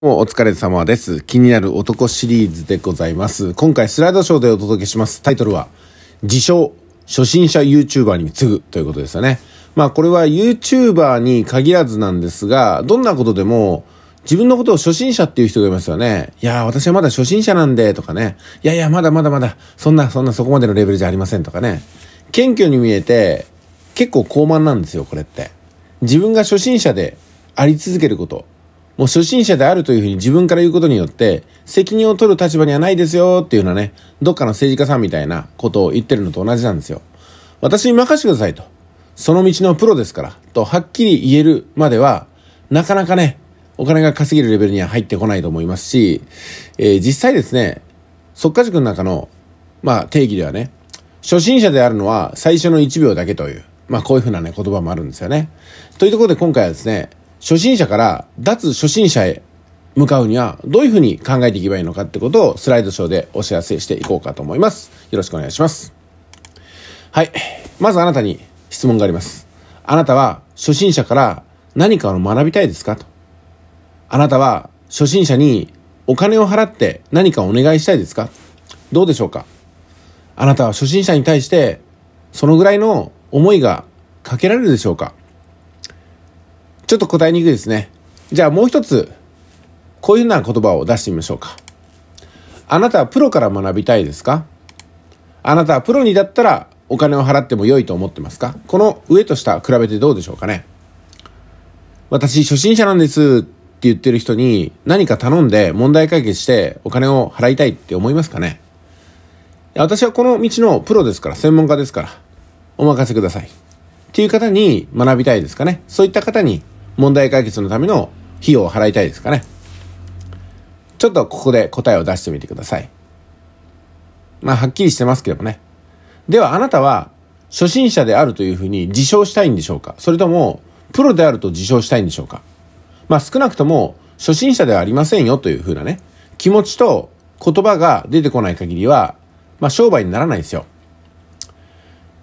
お疲れ様です。気になる男シリーズでございます。今回スライドショーでお届けします。タイトルは、自称、初心者 YouTuber に次ぐということですよね。まあこれは YouTuber に限らずなんですが、どんなことでも、自分のことを初心者っていう人がいますよね。いやー、私はまだ初心者なんで、とかね。いやいや、まだまだまだ、そんな、そんなそこまでのレベルじゃありませんとかね。謙虚に見えて、結構高慢なんですよ、これって。自分が初心者であり続けること。もう初心者であるというふうに自分から言うことによって、責任を取る立場にはないですよっていうのはね、どっかの政治家さんみたいなことを言ってるのと同じなんですよ。私に任せてくださいと。その道のプロですから、とはっきり言えるまでは、なかなかね、お金が稼げるレベルには入ってこないと思いますし、えー、実際ですね、即化塾の中の、まあ、定義ではね、初心者であるのは最初の1秒だけという、まあ、こういうふうなね、言葉もあるんですよね。というところで今回はですね、初心者から脱初心者へ向かうにはどういうふうに考えていけばいいのかってことをスライドショーでお知らせしていこうかと思います。よろしくお願いします。はい。まずあなたに質問があります。あなたは初心者から何かを学びたいですかと。あなたは初心者にお金を払って何かお願いしたいですかどうでしょうかあなたは初心者に対してそのぐらいの思いがかけられるでしょうかちょっと答えにくいですね。じゃあもう一つ、こういうような言葉を出してみましょうか。あなたはプロから学びたいですかあなたはプロにだったらお金を払っても良いと思ってますかこの上と下比べてどうでしょうかね私初心者なんですって言ってる人に何か頼んで問題解決してお金を払いたいって思いますかね私はこの道のプロですから、専門家ですから、お任せください。っていう方に学びたいですかねそういった方に問題解決のための費用を払いたいですかね。ちょっとここで答えを出してみてください。まあ、はっきりしてますけどもね。では、あなたは、初心者であるというふうに自称したいんでしょうかそれとも、プロであると自称したいんでしょうかまあ、少なくとも、初心者ではありませんよというふうなね、気持ちと言葉が出てこない限りは、まあ、商売にならないですよ。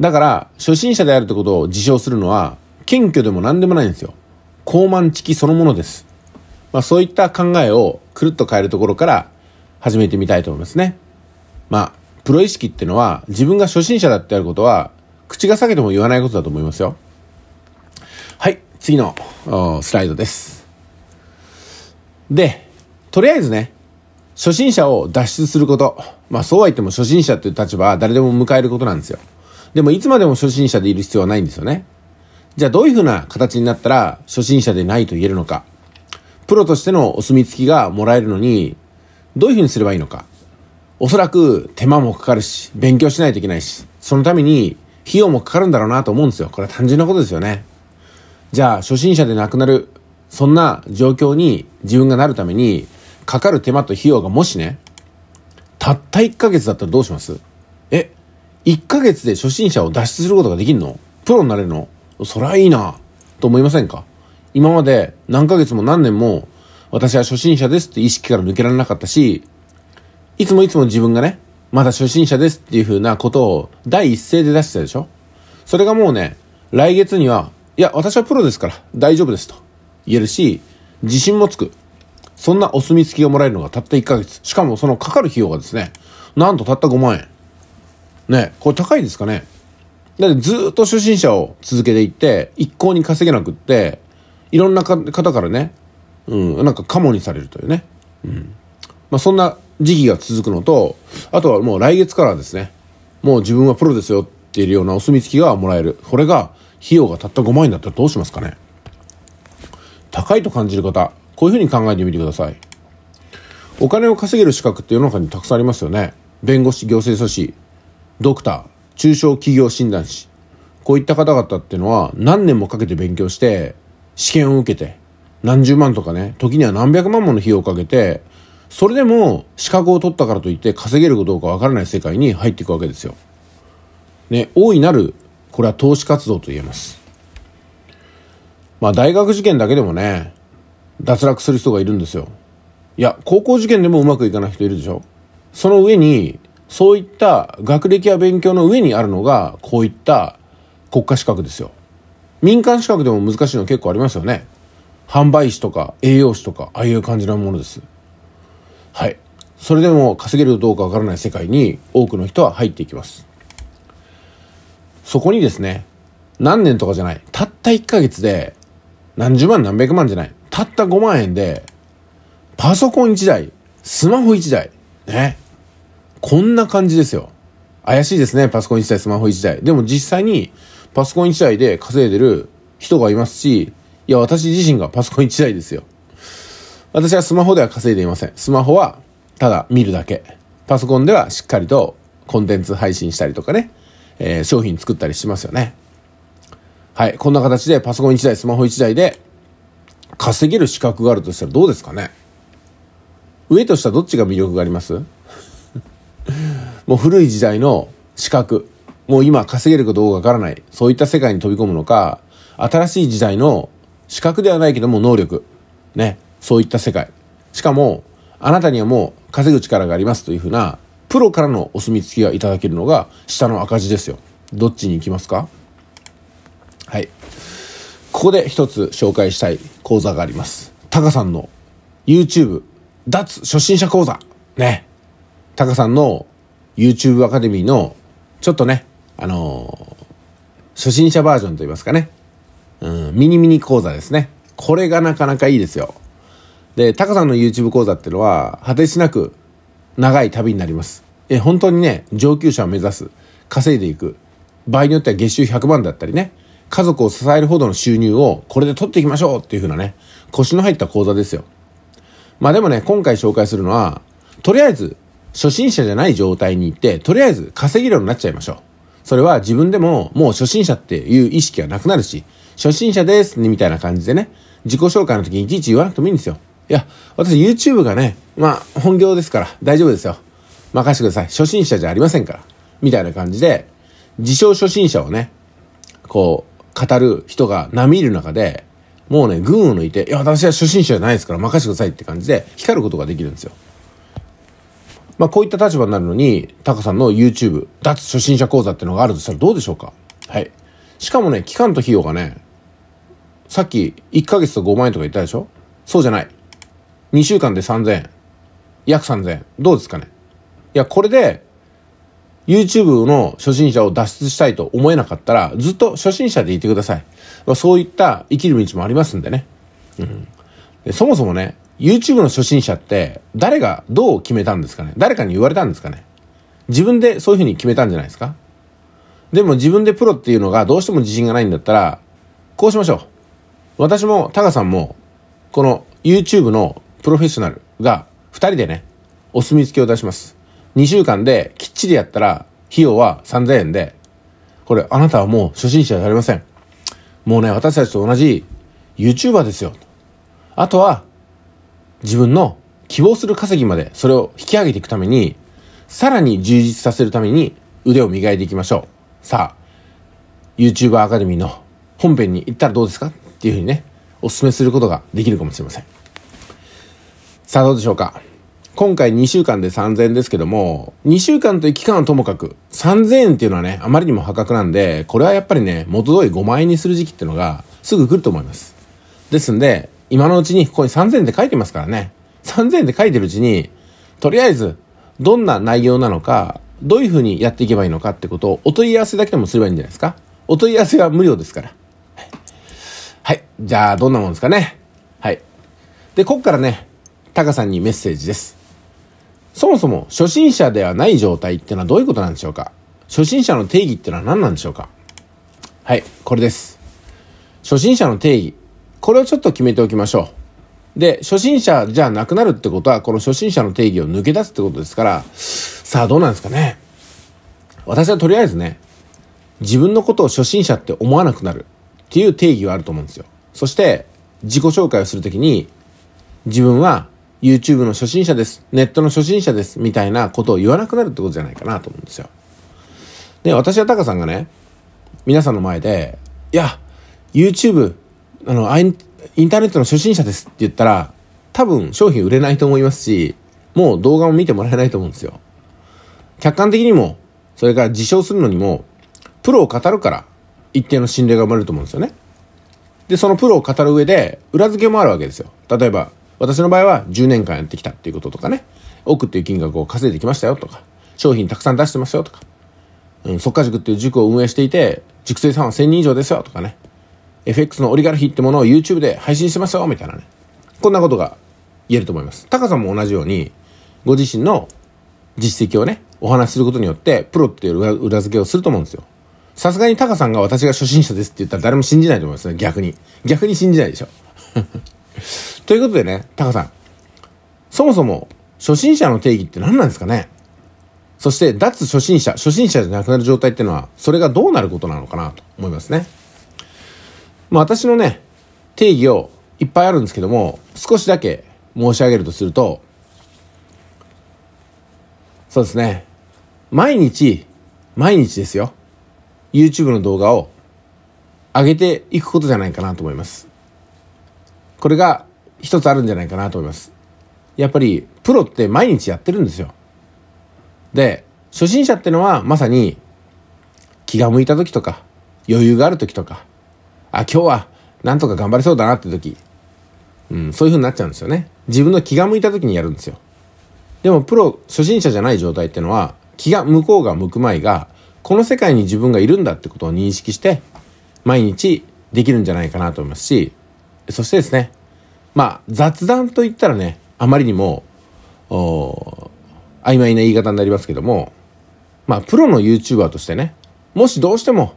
だから、初心者であるってことを自称するのは、謙虚でも何でもないんですよ。高慢知気そのものです。まあ、そういった考えをくるっと変えるところから始めてみたいと思いますね。まあ、プロ意識ってのは自分が初心者だってあることは口が裂けても言わないことだと思いますよ。はい、次のスライドです。で、とりあえずね、初心者を脱出すること。まあそうは言っても初心者っていう立場は誰でも迎えることなんですよ。でもいつまでも初心者でいる必要はないんですよね。じゃあどういうふうな形になったら初心者でないと言えるのか。プロとしてのお墨付きがもらえるのに、どういうふうにすればいいのか。おそらく手間もかかるし、勉強しないといけないし、そのために費用もかかるんだろうなと思うんですよ。これは単純なことですよね。じゃあ初心者でなくなる、そんな状況に自分がなるために、かかる手間と費用がもしね、たった1ヶ月だったらどうしますえ、1ヶ月で初心者を脱出することができるのプロになれるのそりゃいいな、と思いませんか今まで何ヶ月も何年も私は初心者ですって意識から抜けられなかったし、いつもいつも自分がね、まだ初心者ですっていうふうなことを第一声で出してたでしょそれがもうね、来月には、いや、私はプロですから大丈夫ですと言えるし、自信もつく。そんなお墨付きをもらえるのがたった1ヶ月。しかもそのかかる費用がですね、なんとたった5万円。ね、これ高いですかねだってずっと初心者を続けていって、一向に稼げなくって、いろんな方からね、うん、なんかカモにされるというね。うん。まあそんな時期が続くのと、あとはもう来月からですね、もう自分はプロですよっていうようなお墨付きがもらえる。これが、費用がたった5万円だったらどうしますかね高いと感じる方、こういうふうに考えてみてください。お金を稼げる資格って世の中にたくさんありますよね。弁護士、行政書士、ドクター、中小企業診断士こういった方々っていうのは何年もかけて勉強して試験を受けて何十万とかね時には何百万もの費用をかけてそれでも資格を取ったからといって稼げるかどうかわからない世界に入っていくわけですよ。ね、大いなるこれは投資活動と言えます。まあ大学受験だけでもね脱落する人がいるんですよ。いや高校受験でもうまくいかない人いるでしょ。その上にそういった学歴や勉強の上にあるのが、こういった国家資格ですよ。民間資格でも難しいの結構ありますよね。販売士とか栄養士とか、ああいう感じなものです。はい。それでも稼げるかどうかわからない世界に多くの人は入っていきます。そこにですね、何年とかじゃない、たった1ヶ月で、何十万何百万じゃない、たった5万円で、パソコン1台、スマホ1台、ね、こんな感じですよ。怪しいですね、パソコン1台、スマホ1台。でも実際に、パソコン1台で稼いでる人がいますし、いや、私自身がパソコン1台ですよ。私はスマホでは稼いでいません。スマホは、ただ見るだけ。パソコンではしっかりとコンテンツ配信したりとかね、えー、商品作ったりしますよね。はい、こんな形でパソコン1台、スマホ1台で稼げる資格があるとしたらどうですかね上と下どっちが魅力がありますもう古い時代の資格、もう今稼げるかどうかわからない、そういった世界に飛び込むのか、新しい時代の資格ではないけども能力、ね、そういった世界。しかも、あなたにはもう稼ぐ力がありますというふうな、プロからのお墨付きがいただけるのが下の赤字ですよ。どっちに行きますかはい。ここで一つ紹介したい講座があります。タカさんの YouTube 脱初心者講座。ね。タカさんの YouTube アカデミーの、ちょっとね、あのー、初心者バージョンといいますかね、うん、ミニミニ講座ですね。これがなかなかいいですよ。で、タカさんの YouTube 講座っていうのは、果てしなく長い旅になります。え、本当にね、上級者を目指す、稼いでいく、場合によっては月収100万だったりね、家族を支えるほどの収入をこれで取っていきましょうっていう風なね、腰の入った講座ですよ。まあでもね、今回紹介するのは、とりあえず初心者じゃない状態に行って、とりあえず稼げるようになっちゃいましょう。それは自分でももう初心者っていう意識がなくなるし、初心者です、みたいな感じでね、自己紹介の時にいちいち言わなくてもいいんですよ。いや、私 YouTube がね、まあ本業ですから大丈夫ですよ。任せてください。初心者じゃありませんから。みたいな感じで、自称初心者をね、こう、語る人が波いる中で、もうね、群を抜いて、いや、私は初心者じゃないですから任せてくださいって感じで、光ることができるんですよ。まあ、こういった立場になるのに、タカさんの YouTube、脱初心者講座っていうのがあるとしたらどうでしょうかはい。しかもね、期間と費用がね、さっき1ヶ月と5万円とか言ったでしょそうじゃない。2週間で3000円。約3000円。どうですかねいや、これで、YouTube の初心者を脱出したいと思えなかったら、ずっと初心者でいてください。まあ、そういった生きる道もありますんでね。うん。でそもそもね、YouTube の初心者って誰がどう決めたんですかね誰かに言われたんですかね自分でそういうふうに決めたんじゃないですかでも自分でプロっていうのがどうしても自信がないんだったら、こうしましょう。私もタカさんも、この YouTube のプロフェッショナルが2人でね、お墨付きを出します。2週間できっちりやったら、費用は3000円で、これあなたはもう初心者じゃありません。もうね、私たちと同じ YouTuber ですよ。あとは自分の希望する稼ぎまでそれを引き上げていくために、さらに充実させるために腕を磨いていきましょう。さあ、YouTuber アカデミーの本編に行ったらどうですかっていうふうにね、お勧めすることができるかもしれません。さあどうでしょうか。今回2週間で3000円ですけども、2週間という期間はともかく、3000円っていうのはね、あまりにも破格なんで、これはやっぱりね、元通り5万円にする時期っていうのがすぐ来ると思います。ですんで、今のうちに、ここに3000って書いてますからね。3000って書いてるうちに、とりあえず、どんな内容なのか、どういうふうにやっていけばいいのかってことを、お問い合わせだけでもすればいいんじゃないですか。お問い合わせは無料ですから。はい。じゃあ、どんなもんですかね。はい。で、こっからね、タカさんにメッセージです。そもそも、初心者ではない状態ってのはどういうことなんでしょうか初心者の定義ってのは何なんでしょうかはい、これです。初心者の定義。これをちょっと決めておきましょう。で、初心者じゃなくなるってことは、この初心者の定義を抜け出すってことですから、さあどうなんですかね。私はとりあえずね、自分のことを初心者って思わなくなるっていう定義はあると思うんですよ。そして、自己紹介をするときに、自分は YouTube の初心者です。ネットの初心者です。みたいなことを言わなくなるってことじゃないかなと思うんですよ。で、私はタカさんがね、皆さんの前で、いや、YouTube あの、インターネットの初心者ですって言ったら、多分商品売れないと思いますし、もう動画も見てもらえないと思うんですよ。客観的にも、それから自称するのにも、プロを語るから、一定の信頼が生まれると思うんですよね。で、そのプロを語る上で、裏付けもあるわけですよ。例えば、私の場合は10年間やってきたっていうこととかね、億っていう金額を稼いできましたよとか、商品たくさん出してますよとか、うん、速化塾っていう塾を運営していて、塾生さんは1000人以上ですよとかね、FX のオリガルヒってものを YouTube で配信してますよみたいなね。こんなことが言えると思います。タカさんも同じように、ご自身の実績をね、お話しすることによって、プロっていう裏付けをすると思うんですよ。さすがにタカさんが私が初心者ですって言ったら誰も信じないと思いますね、逆に。逆に信じないでしょ。ということでね、タカさん。そもそも、初心者の定義って何なんですかねそして、脱初心者、初心者じゃなくなる状態っていうのは、それがどうなることなのかなと思いますね。まあ私のね、定義をいっぱいあるんですけども、少しだけ申し上げるとすると、そうですね。毎日、毎日ですよ。YouTube の動画を上げていくことじゃないかなと思います。これが一つあるんじゃないかなと思います。やっぱり、プロって毎日やってるんですよ。で、初心者ってのはまさに気が向いた時とか、余裕がある時とか、あ、今日はなんとか頑張れそうだなって時、うん、そういう風になっちゃうんですよね。自分の気が向いた時にやるんですよ。でもプロ、初心者じゃない状態ってのは、気が向こうが向く前が、この世界に自分がいるんだってことを認識して、毎日できるんじゃないかなと思いますし、そしてですね、まあ、雑談と言ったらね、あまりにも、お曖昧な言い方になりますけども、まあ、プロの YouTuber としてね、もしどうしても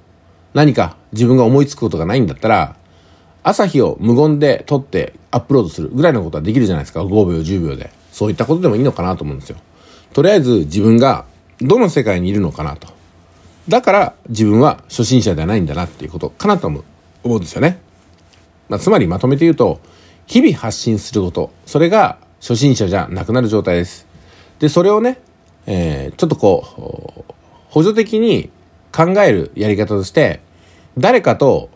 何か自分が思いつくことがないんだったら、朝日を無言で撮ってアップロードするぐらいのことはできるじゃないですか。5秒、10秒で。そういったことでもいいのかなと思うんですよ。とりあえず自分がどの世界にいるのかなと。だから自分は初心者ではないんだなっていうことかなと思うんですよね。まあ、つまりまとめて言うと、日々発信すること、それが初心者じゃなくなる状態です。で、それをね、えー、ちょっとこう、補助的に考えるやり方として誰かと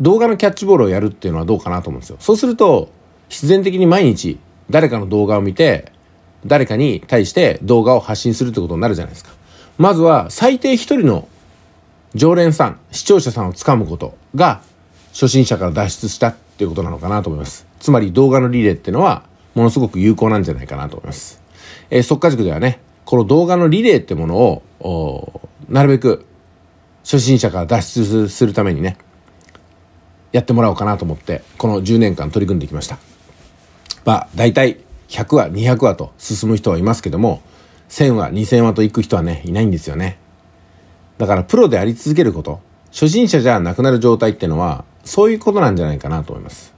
動画のキャッチボールをやるっていうのはどうかなと思うんですよ。そうすると必然的に毎日誰かの動画を見て誰かに対して動画を発信するってことになるじゃないですか。まずは最低一人の常連さん、視聴者さんをつかむことが初心者から脱出したっていうことなのかなと思います。つまり動画のリレーっていうのはものすごく有効なんじゃないかなと思います。えー、っか塾ではね、この動画のリレーってものを、なるべく初心者から脱出するためにねやってもらおうかなと思ってこの10年間取り組んできましたまあ大体100話200話と進む人はいますけども1000話2000話と行く人はねいないんですよねだからプロであり続けること初心者じゃなくなる状態ってのはそういうことなんじゃないかなと思います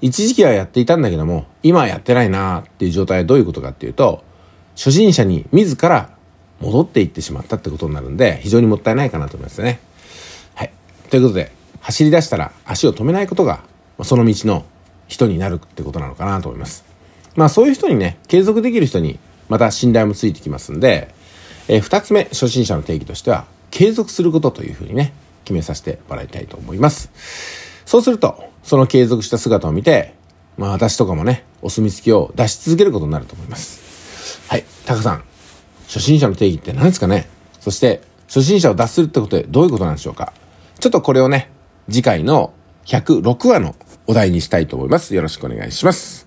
一時期はやっていたんだけども今はやってないなーっていう状態はどういうことかっていうと初心者に自ら戻っていってしまったってことになるんで非常にもったいないかなと思いますね。はい、ということで走り出したら足を止めないことがその道の人になるってことなのかなと思います。まあそういう人にね継続できる人にまた信頼もついてきますんで、えー、2つ目初心者の定義としては継続することというふうにね決めさせてもらいたいと思います。そうするとその継続した姿を見てまあ私とかもねお墨付きを出し続けることになると思います。はい、タカさん初心者の定義って何ですかねそして、初心者を脱するってことでどういうことなんでしょうかちょっとこれをね、次回の106話のお題にしたいと思います。よろしくお願いします。